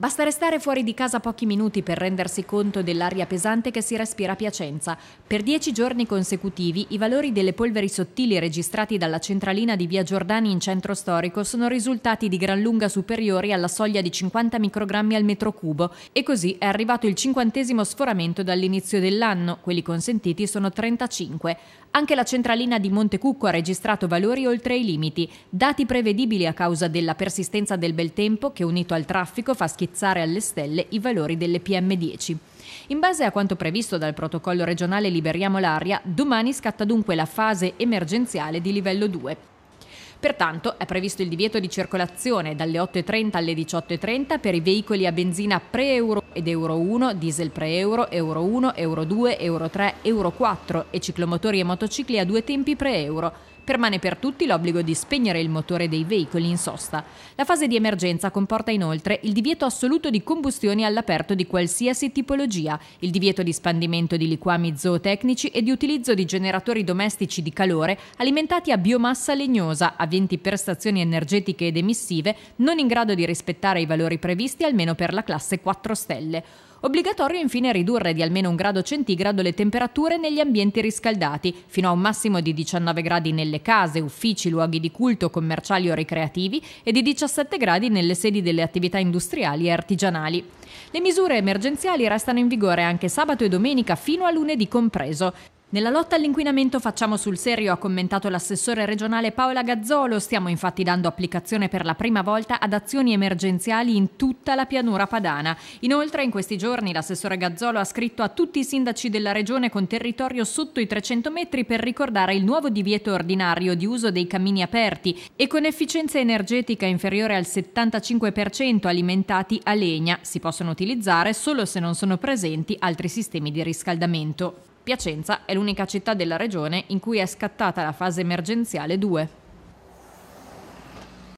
Basta restare fuori di casa pochi minuti per rendersi conto dell'aria pesante che si respira a Piacenza. Per dieci giorni consecutivi i valori delle polveri sottili registrati dalla centralina di Via Giordani in centro storico sono risultati di gran lunga superiori alla soglia di 50 microgrammi al metro cubo e così è arrivato il cinquantesimo sforamento dall'inizio dell'anno, quelli consentiti sono 35. Anche la centralina di Montecucco ha registrato valori oltre i limiti, dati prevedibili a causa della persistenza del bel tempo che unito al traffico fa schiettare schizzare alle stelle i valori delle PM10. In base a quanto previsto dal protocollo regionale Liberiamo l'aria, domani scatta dunque la fase emergenziale di livello 2. Pertanto è previsto il divieto di circolazione dalle 8.30 alle 18.30 per i veicoli a benzina pre-euro ed Euro 1, diesel pre-euro, Euro 1, Euro 2, Euro 3, Euro 4 e ciclomotori e motocicli a due tempi pre-euro, Permane per tutti l'obbligo di spegnere il motore dei veicoli in sosta. La fase di emergenza comporta inoltre il divieto assoluto di combustioni all'aperto di qualsiasi tipologia, il divieto di spandimento di liquami zootecnici e di utilizzo di generatori domestici di calore alimentati a biomassa legnosa, aventi prestazioni energetiche ed emissive non in grado di rispettare i valori previsti almeno per la classe 4 stelle. Obbligatorio infine ridurre di almeno un grado centigrado le temperature negli ambienti riscaldati, fino a un massimo di 19 gradi nelle case, uffici, luoghi di culto, commerciali o ricreativi e di 17 gradi nelle sedi delle attività industriali e artigianali. Le misure emergenziali restano in vigore anche sabato e domenica fino a lunedì compreso. Nella lotta all'inquinamento facciamo sul serio, ha commentato l'assessore regionale Paola Gazzolo. Stiamo infatti dando applicazione per la prima volta ad azioni emergenziali in tutta la pianura padana. Inoltre, in questi giorni l'assessore Gazzolo ha scritto a tutti i sindaci della regione con territorio sotto i 300 metri per ricordare il nuovo divieto ordinario di uso dei cammini aperti e con efficienza energetica inferiore al 75% alimentati a legna. Si possono utilizzare solo se non sono presenti altri sistemi di riscaldamento. Piacenza è l'unica città della regione in cui è scattata la fase emergenziale 2.